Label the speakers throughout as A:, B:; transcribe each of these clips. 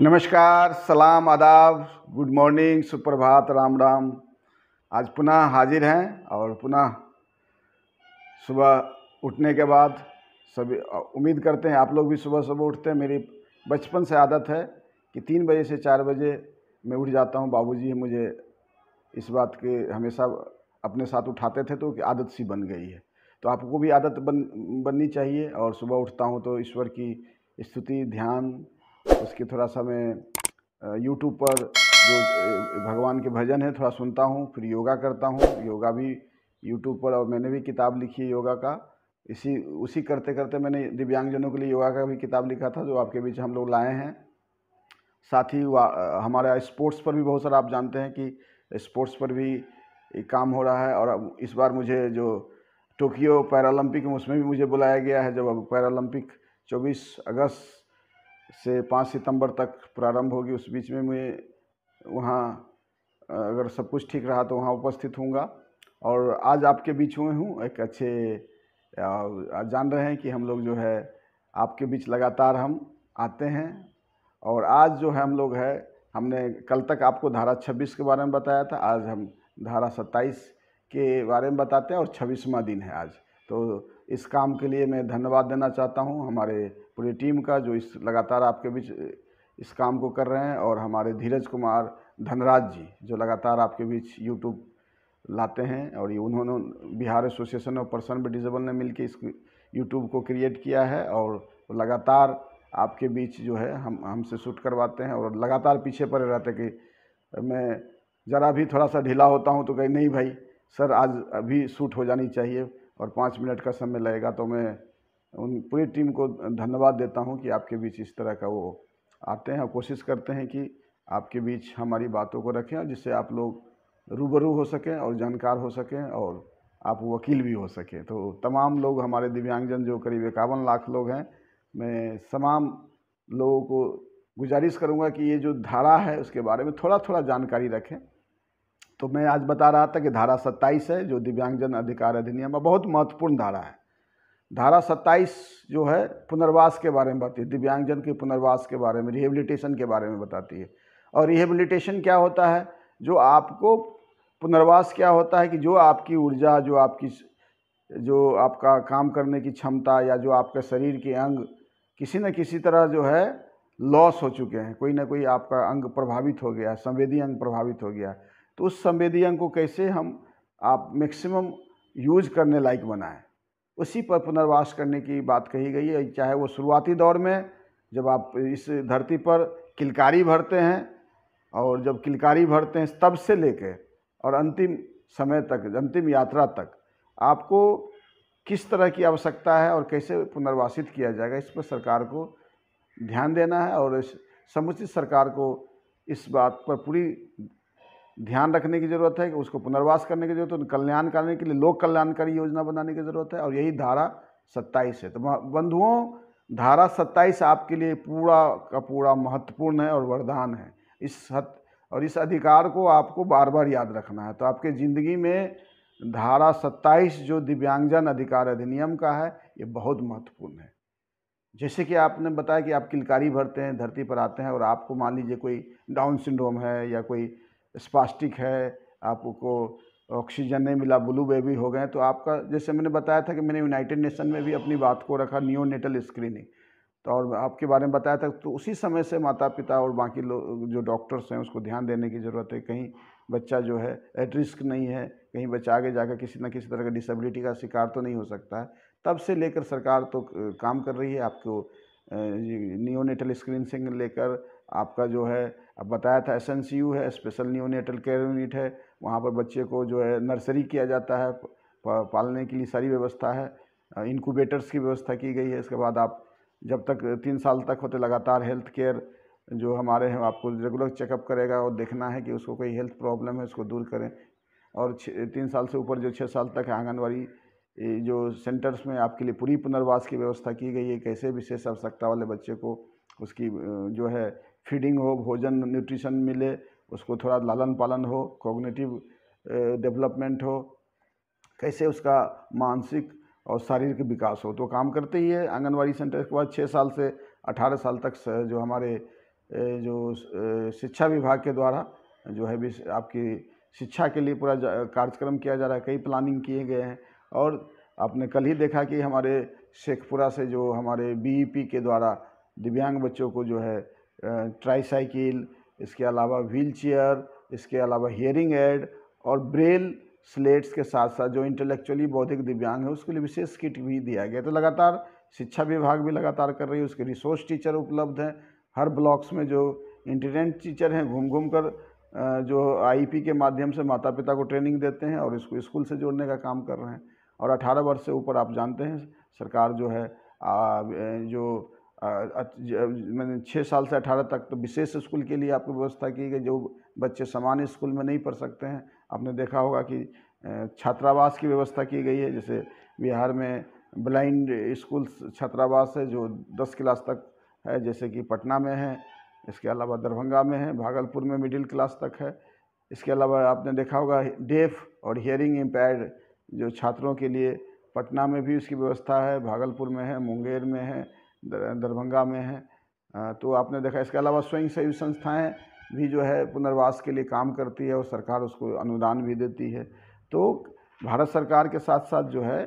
A: नमस्कार सलाम आदाब गुड मॉर्निंग सुप्रभात राम राम आज पुनः हाजिर हैं और पुनः सुबह उठने के बाद सभी उम्मीद करते हैं आप लोग भी सुबह सुबह उठते हैं मेरी बचपन से आदत है कि तीन बजे से चार बजे मैं उठ जाता हूं बाबूजी मुझे इस बात के हमेशा अपने साथ उठाते थे तो आदत सी बन गई है तो आपको भी आदत बन बननी चाहिए और सुबह उठता हूँ तो ईश्वर की स्तुति ध्यान उसके थोड़ा सा मैं यूट्यूब पर जो भगवान के भजन है थोड़ा सुनता हूँ फिर योगा करता हूँ योगा भी यूट्यूब पर और मैंने भी किताब लिखी है योगा का इसी उसी करते करते मैंने दिव्यांगजनों के लिए योगा का भी किताब लिखा था जो आपके बीच हम लोग लाए हैं साथ ही हमारा स्पोर्ट्स पर भी बहुत सारा आप जानते हैं कि स्पोर्ट्स पर भी काम हो रहा है और इस बार मुझे जो टोक्यो पैरालंपिक में उसमें भी मुझे बुलाया गया है जब अब पैरालंपिक 24 अगस्त से पाँच सितंबर तक प्रारंभ होगी उस बीच में मैं वहाँ अगर सब कुछ ठीक रहा तो वहाँ उपस्थित होंगे और आज आपके बीच हुए हूँ एक अच्छे जान रहे हैं कि हम लोग जो है आपके बीच लगातार हम आते हैं और आज जो है हम लोग है हमने कल तक आपको धारा 26 के बारे में बताया था आज हम धारा 27 के बारे में बताते हैं और छब्बीसवा दिन है आज तो इस काम के लिए मैं धन्यवाद देना चाहता हूँ हमारे पूरी टीम का जो इस लगातार आपके बीच इस काम को कर रहे हैं और हमारे धीरज कुमार धनराज जी जो लगातार आपके बीच यूट्यूब लाते हैं और ये उन्होंने Bihar association of person with disable ने मिलकर इस यूट्यूब को क्रिएट किया है और लगातार आपके बीच जो है हम हमसे शूट करवाते हैं और लगातार पीछे पड़े रहते कि मैं ज़रा भी थोड़ा सा ढीला होता हूँ तो कहीं नहीं भाई सर आज अभी शूट हो जानी चाहिए और पाँच मिनट का समय लगेगा तो मैं उन पूरी टीम को धन्यवाद देता हूँ कि आपके बीच इस तरह का वो आते हैं और कोशिश करते हैं कि आपके बीच हमारी बातों को रखें जिससे आप लोग रूबरू हो सकें और जानकार हो सकें और आप वकील भी हो सकें तो तमाम लोग हमारे दिव्यांगजन जो करीब इक्यावन लाख लोग हैं मैं तमाम लोगों को गुजारिश करूंगा कि ये जो धारा है उसके बारे में थोड़ा थोड़ा जानकारी रखें तो मैं आज बता रहा था कि धारा सत्ताईस है जो दिव्यांगजन अधिकार अधिनियम बहुत महत्वपूर्ण धारा है धारा 27 जो है पुनर्वास के बारे में बताती है दिव्यांगजन के पुनर्वास के बारे में रिहेबिलिटेशन के बारे में बताती है और रिहेबिलिटेशन क्या होता है जो आपको पुनर्वास क्या होता है कि जो आपकी ऊर्जा जो आपकी जो आपका काम करने की क्षमता या जो आपके शरीर के अंग किसी न किसी तरह जो है लॉस हो चुके हैं कोई ना कोई आपका अंग प्रभावित हो गया संवेदी अंग प्रभावित हो गया तो उस संवेदी अंग को कैसे हम आप मैक्सिमम यूज करने लायक बनाएं उसी पर पुनर्वास करने की बात कही गई है चाहे वो शुरुआती दौर में जब आप इस धरती पर किलकारी भरते हैं और जब किलकारी भरते हैं तब से ले और अंतिम समय तक अंतिम यात्रा तक आपको किस तरह की आवश्यकता है और कैसे पुनर्वासित किया जाएगा इस पर सरकार को ध्यान देना है और समुचित सरकार को इस बात पर पूरी ध्यान रखने की ज़रूरत है कि उसको पुनर्वास करने की जरूरत है कल्याण करने के लिए लोक कल्याणकारी योजना बनाने की ज़रूरत है और यही धारा सत्ताईस है तो बंधुओं धारा सत्ताईस आपके लिए पूरा का पूरा महत्वपूर्ण है और वरदान है इस हत और इस अधिकार को आपको बार बार याद रखना है तो आपके ज़िंदगी में धारा सत्ताईस जो दिव्यांगजन अधिकार अधिनियम का है ये बहुत महत्वपूर्ण है जैसे कि आपने बताया कि आप किलकारी भरते हैं धरती पर आते हैं और आपको मान लीजिए कोई डाउन सिंड्रोम है या कोई स्पास्टिक है आपको ऑक्सीजन नहीं मिला ब्लू बेबी हो गए तो आपका जैसे मैंने बताया था कि मैंने यूनाइटेड नेशन में भी अपनी बात को रखा नेटल स्क्रीनिंग तो और आपके बारे में बताया था तो उसी समय से माता पिता और बाकी लोग जो डॉक्टर्स हैं उसको ध्यान देने की ज़रूरत है कहीं बच्चा जो है एट रिस्क नहीं है कहीं बच्चा आगे जाकर किसी न किसी तरह का डिसेबिलिटी का शिकार तो नहीं हो सकता है तब से लेकर सरकार तो काम कर रही है आपको नियोनेटल स्क्रीनिंग से लेकर आपका जो है अब बताया था एस एन सी यू है स्पेशल न्यूनेटल केयर यूनिट है वहाँ पर बच्चे को जो है नर्सरी किया जाता है पालने के लिए सारी व्यवस्था है इनक्यूबेटर्स की व्यवस्था की गई है इसके बाद आप जब तक तीन साल तक होते लगातार हेल्थ केयर जो हमारे हैं आपको रेगुलर चेकअप करेगा और देखना है कि उसको कोई हेल्थ प्रॉब्लम है उसको दूर करें और तीन साल से ऊपर जो छः साल तक है आंगनबाड़ी जो सेंटर्स में आपके लिए पूरी पुनर्वास की व्यवस्था की गई है कैसे विशेष आवश्यकता वाले बच्चे को उसकी जो है फीडिंग हो भोजन न्यूट्रिशन मिले उसको थोड़ा लालन पालन हो कॉग्नेटिव डेवलपमेंट हो कैसे उसका मानसिक और शारीरिक विकास हो तो काम करते ही है आंगनबाड़ी सेंटर के बाद छः साल से अठारह साल तक जो हमारे जो शिक्षा विभाग के द्वारा जो है भी आपकी शिक्षा के लिए पूरा कार्यक्रम किया जा रहा है कई प्लानिंग किए गए हैं और आपने कल ही देखा कि हमारे शेखपुरा से जो हमारे बीईपी के द्वारा दिव्यांग बच्चों को जो है ट्राईसाइकिल इसके अलावा व्हील चेयर इसके अलावा हियरिंग एड और ब्रेल स्लेट्स के साथ साथ जो इंटेलेक्चुअली बौद्धिक दिव्यांग है उसके लिए विशेष किट भी दिया गया तो लगातार शिक्षा विभाग भी लगातार कर रही है उसके रिसोर्स टीचर उपलब्ध हैं हर ब्लॉक्स में जो इंटरनेट टीचर हैं घूम घूम कर जो आईपी e के माध्यम से माता पिता को ट्रेनिंग देते हैं और इसको स्कूल से जोड़ने का काम कर रहे हैं और 18 वर्ष से ऊपर आप जानते हैं सरकार जो है आ, जो मैंने छः साल से अठारह तक तो विशेष स्कूल के लिए आपको व्यवस्था की गई जो बच्चे सामान्य स्कूल में नहीं पढ़ सकते हैं आपने देखा होगा कि छात्रावास की व्यवस्था की गई है जैसे बिहार में ब्लाइंड स्कूल छात्रावास है जो दस क्लास तक है जैसे कि पटना में है इसके अलावा दरभंगा में है भागलपुर में मिडिल क्लास तक है इसके अलावा आपने देखा होगा डेफ और हियरिंग इम्पेयर्ड जो छात्रों के लिए पटना में भी उसकी व्यवस्था है भागलपुर में है मुंगेर में है दरभंगा में है तो आपने देखा इसके अलावा स्वयं सेवी संस्थाएँ भी जो है पुनर्वास के लिए काम करती है और सरकार उसको अनुदान भी देती है तो भारत सरकार के साथ साथ जो है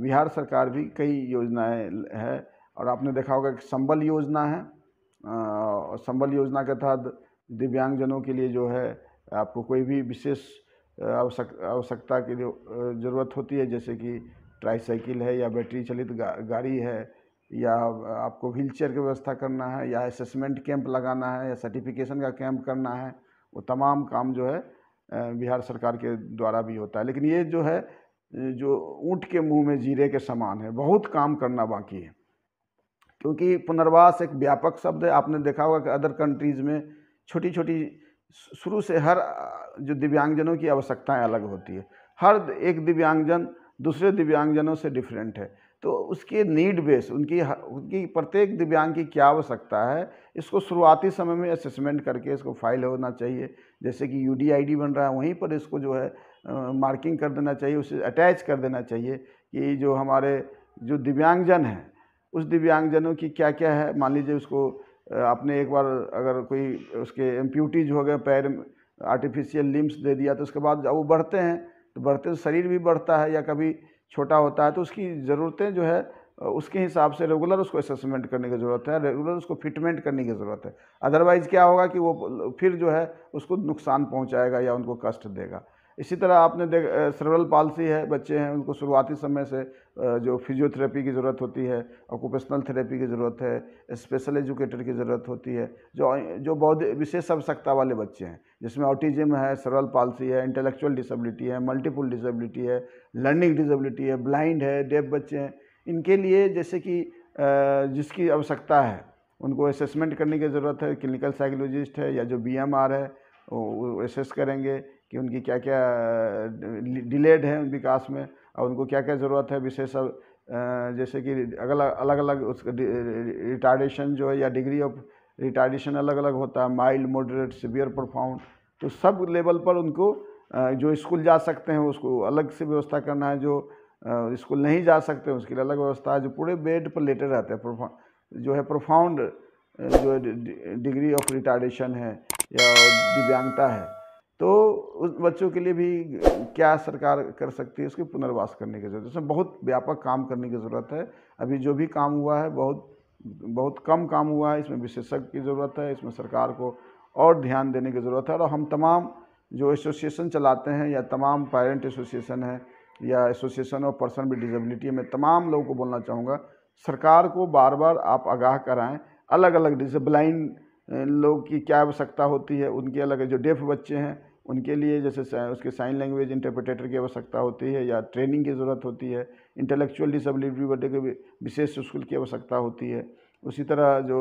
A: बिहार सरकार भी कई योजनाएं है और आपने देखा होगा कि संबल योजना है और संबल योजना के तहत दिव्यांगजनों के लिए जो है आपको कोई भी विशेष आवश्यक आवश्यकता की जो ज़रूरत होती है जैसे कि ट्राईसाइकिल है या बैटरी चलित गा, गाड़ी है या आपको व्हील चेयर की व्यवस्था करना है या असेसमेंट कैंप लगाना है या सर्टिफिकेशन का कैंप करना है वो तमाम काम जो है बिहार सरकार के द्वारा भी होता है लेकिन ये जो है जो ऊँट के मुंह में जीरे के समान है बहुत काम करना बाकी है क्योंकि पुनर्वास एक व्यापक शब्द है आपने देखा होगा कि अदर कंट्रीज़ में छोटी छोटी शुरू से हर जो दिव्यांगजनों की आवश्यकताएं अलग होती है हर एक दिव्यांगजन दूसरे दिव्यांगजनों से डिफरेंट है तो उसके नीड बेस उनकी उनकी प्रत्येक दिव्यांग की क्या आवश्यकता है इसको शुरुआती समय में असेसमेंट करके इसको फाइल होना चाहिए जैसे कि यू डी बन रहा है वहीं पर इसको जो है मार्किंग कर देना चाहिए उसे अटैच कर देना चाहिए कि जो हमारे जो दिव्यांगजन हैं उस दिव्यांगजनों की क्या क्या है मान लीजिए उसको आपने एक बार अगर कोई उसके एम्प्यूटीज हो गए पैर आर्टिफिशियल लिम्स दे दिया तो उसके बाद जब वो बढ़ते हैं तो बढ़ते तो शरीर भी बढ़ता है या कभी छोटा होता है तो उसकी ज़रूरतें जो है उसके हिसाब से रेगुलर उसको असेसमेंट करने की ज़रूरत है रेगुलर उसको फिटमेंट करने की ज़रूरत है अदरवाइज़ क्या होगा कि वो फिर जो है उसको नुकसान पहुंचाएगा या उनको कष्ट देगा इसी तरह आपने देख सर्वल पॉलिसी है बच्चे हैं उनको शुरुआती समय से जो फिजियोथेरेपी की ज़रूरत होती है ऑक्यूपेशनल थेरेपी की ज़रूरत है स्पेशल एजुकेटर की ज़रूरत होती है जो जो बौद्ध विशेष आवश्यकता वाले बच्चे हैं जिसमें ऑटिज्म है सरल पॉलिसी है इंटेलेक्चुअल डिसेबिलिटी है मल्टीपल डिसेबिलिटी है लर्निंग डिसेबिलिटी है ब्लाइंड है डेफ बच्चे हैं इनके लिए जैसे कि जिसकी आवश्यकता है उनको असेसमेंट करने की ज़रूरत है क्लिनिकल साइकोलॉजिस्ट है या जो बी है वो एसेस करेंगे कि उनकी क्या क्या डिलेड है विकास में और उनको क्या क्या ज़रूरत है विशेष जैसे कि अलग अलग अलग उसका रिटार्डेशन जो है या डिग्री ऑफ रिटार्डेशन अलग अलग होता है माइल्ड मॉडरेट सिवियर परफाउंड तो सब लेवल पर उनको जो स्कूल जा सकते हैं उसको अलग से व्यवस्था करना है जो स्कूल नहीं जा सकते उसके लिए अलग व्यवस्था है जो पूरे बेड पर लेटे रहते हैं जो है प्रोफाउंड जो डिग्री ऑफ रिटार्डेशन है या दिव्यांगता है तो उस बच्चों के लिए भी क्या सरकार कर सकती है उसके पुनर्वास करने की जरूरत है उसमें बहुत व्यापक काम करने की ज़रूरत है अभी जो भी काम हुआ है बहुत बहुत कम काम हुआ है इसमें विशेषज्ञ की ज़रूरत है इसमें सरकार को और ध्यान देने की ज़रूरत है और हम तमाम जो एसोसिएशन चलाते हैं या तमाम पेरेंट एसोसिएशन है या association of person with disability में तमाम लोगों को बोलना चाहूँगा सरकार को बार बार आप आगाह कराएं अलग अलग ब्लाइंड लोग की क्या आवश्यकता होती है उनके अलग जो डेफ बच्चे हैं उनके लिए जैसे उसके साइन लैंग्वेज इंटरप्रटेटर की आवश्यकता होती है या ट्रेनिंग की ज़रूरत होती है इंटेलेक्चुअल डिसबिलिटी वाले के विशेष स्कूल की आवश्यकता होती है उसी तरह जो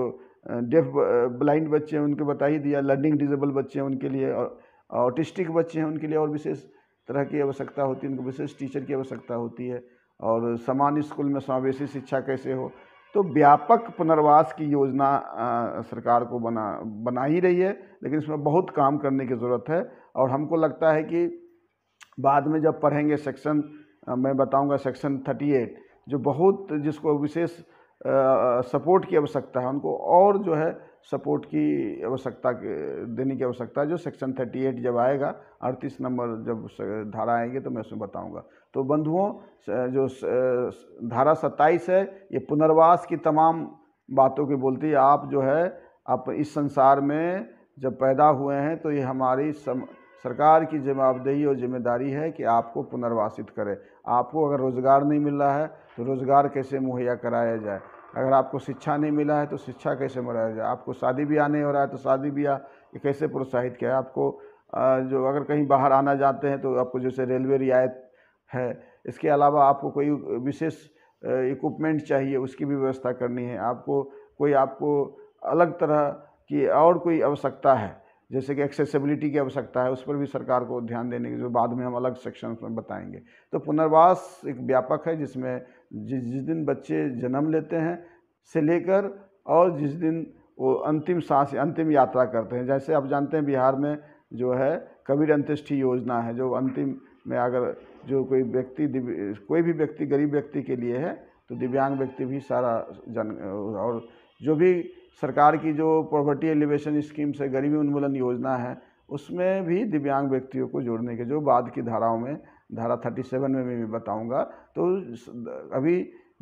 A: डेफ ब्लाइंड बच्चे हैं उनको बता ही दिया लर्निंग डिजेबल बच्चे हैं उनके लिए और ऑटिस्टिक बच्चे हैं उनके लिए और विशेष तरह की आवश्यकता होती है उनको विशेष टीचर की आवश्यकता होती है और समान स्कूल में समावेशी शिक्षा कैसे हो तो व्यापक पुनर्वास की योजना सरकार को बना बना ही रही है लेकिन इसमें बहुत काम करने की ज़रूरत है और हमको लगता है कि बाद में जब पढ़ेंगे सेक्शन मैं बताऊंगा सेक्शन 38 जो बहुत जिसको विशेष सपोर्ट की आवश्यकता है उनको और जो है सपोर्ट की आवश्यकता देने की आवश्यकता है जो सेक्शन 38 जब आएगा अड़तीस नंबर जब धारा आएंगे तो मैं उसमें बताऊंगा तो बंधुओं जो धारा सत्ताईस है ये पुनर्वास की तमाम बातों की बोलती है आप जो है आप इस संसार में जब पैदा हुए हैं तो ये हमारी सम, सरकार की जवाबदेही और जिम्मेदारी है कि आपको पुनर्वासित करे आपको अगर रोज़गार नहीं मिल रहा है तो रोज़गार कैसे मुहैया कराया जाए अगर आपको शिक्षा नहीं मिला है तो शिक्षा कैसे मनाया जाए आपको शादी ब्याह नहीं हो रहा है तो शादी ब्याह कैसे प्रोत्साहित किया आपको जो अगर कहीं बाहर आना चाहते हैं तो आपको जैसे रेलवे रियायत है इसके अलावा आपको कोई विशेष इक्विपमेंट चाहिए उसकी भी व्यवस्था करनी है आपको कोई आपको अलग तरह की और कोई आवश्यकता है जैसे कि एक्सेसिबिलिटी की आवश्यकता है उस पर भी सरकार को ध्यान देने की जो बाद में हम अलग सेक्शन में बताएंगे तो पुनर्वास एक व्यापक है जिसमें जिस जिस दिन बच्चे जन्म लेते हैं से लेकर और जिस दिन वो अंतिम सांस अंतिम यात्रा करते हैं जैसे आप जानते हैं बिहार में जो है कबीर अंत्येष्टि योजना है जो अंतिम में अगर जो कोई व्यक्ति कोई भी व्यक्ति गरीब व्यक्ति के लिए है तो दिव्यांग व्यक्ति भी सारा जन और जो भी सरकार की जो प्रॉपर्टी एलिवेशन स्कीम से गरीबी उन्मूलन योजना है उसमें भी दिव्यांग व्यक्तियों को जोड़ने के जो बाद की धाराओं में धारा 37 में भी बताऊंगा तो अभी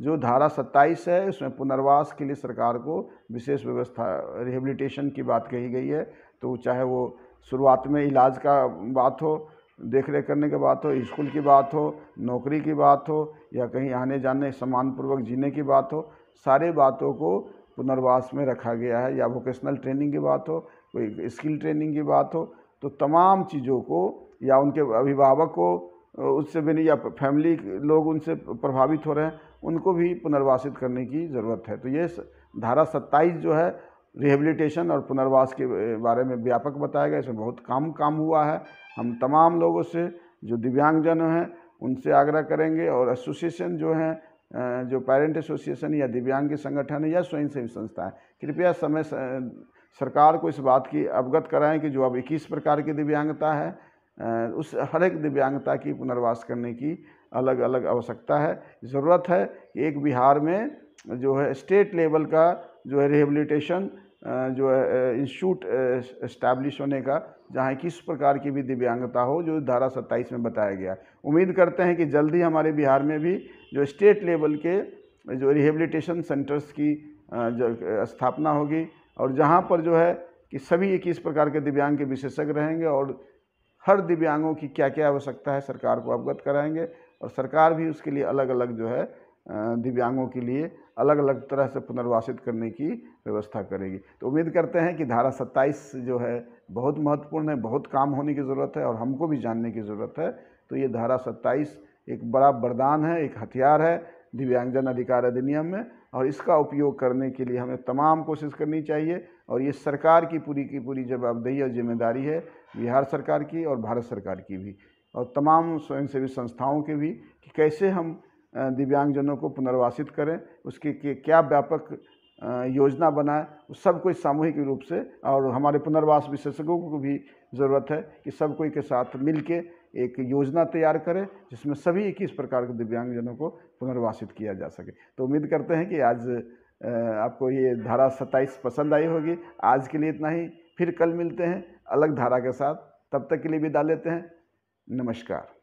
A: जो धारा 27 है उसमें पुनर्वास के लिए सरकार को विशेष व्यवस्था रिहेबिलिटेशन की बात कही गई है तो चाहे वो शुरुआत में इलाज का बात हो देख रेख करने की बात हो स्कूल की बात हो नौकरी की बात हो या कहीं आने जाने सम्मानपूर्वक जीने की बात हो सारे बातों को पुनर्वास में रखा गया है या वोकेशनल ट्रेनिंग की बात हो कोई स्किल ट्रेनिंग की बात हो तो तमाम चीज़ों को या उनके अभिभावक को उससे भी नहीं या फैमिली लोग उनसे प्रभावित हो रहे हैं उनको भी पुनर्वासित करने की ज़रूरत है तो ये धारा सत्ताईस जो है रिहेबिलिटेशन और पुनर्वास के बारे में व्यापक बताया गया इसमें बहुत काम काम हुआ है हम तमाम लोगों से जो दिव्यांगजन हैं उनसे आग्रह करेंगे और एसोसिएशन जो हैं जो पेरेंट एसोसिएशन या दिव्यांग संगठन या स्वयंसेवी संस्था है कृपया समय सरकार को इस बात की अवगत कराएं कि जो अब 21 प्रकार की दिव्यांगता है उस हर एक दिव्यांगता की पुनर्वास करने की अलग अलग आवश्यकता है ज़रूरत है एक बिहार में जो है स्टेट लेवल का जो है रिहेबिलिटेशन जो है इंस्टीट्यूट इस्टेब्लिश होने का जहाँ किस प्रकार की भी दिव्यांगता हो जो धारा सत्ताईस में बताया गया उम्मीद करते हैं कि जल्द ही हमारे बिहार में भी जो स्टेट लेवल के जो रिहेबिलिटेशन सेंटर्स की जो स्थापना होगी और जहाँ पर जो है कि सभी एक इस प्रकार के दिव्यांग के विशेषज्ञ रहेंगे और हर दिव्यांगों की क्या क्या आवश्यकता है सरकार को अवगत कराएंगे और सरकार भी उसके लिए अलग अलग जो है दिव्यांगों के लिए अलग अलग तरह से पुनर्वासित करने की व्यवस्था करेगी तो उम्मीद करते हैं कि धारा 27 जो है बहुत महत्वपूर्ण है बहुत काम होने की ज़रूरत है और हमको भी जानने की ज़रूरत है तो ये धारा 27 एक बड़ा वरदान है एक हथियार है दिव्यांगजन अधिकार अधिनियम में और इसका उपयोग करने के लिए हमें तमाम कोशिश करनी चाहिए और ये सरकार की पूरी की पूरी जवाबदेही और जिम्मेदारी है बिहार सरकार की और भारत सरकार की भी और तमाम स्वयंसेवी संस्थाओं के भी कि कैसे हम दिव्यांगजनों को पुनर्वासित करें उसकी क्या व्यापक योजना बनाए उस सब कोई सामूहिक रूप से और हमारे पुनर्वास विशेषज्ञों को भी ज़रूरत है कि सब कोई के साथ मिल के एक योजना तैयार करें जिसमें सभी इक्कीस प्रकार के दिव्यांगजनों को पुनर्वासित किया जा सके तो उम्मीद करते हैं कि आज आपको ये धारा सत्ताईस पसंद आई होगी आज के लिए इतना ही फिर कल मिलते हैं अलग धारा के साथ तब तक के लिए विदा लेते हैं नमस्कार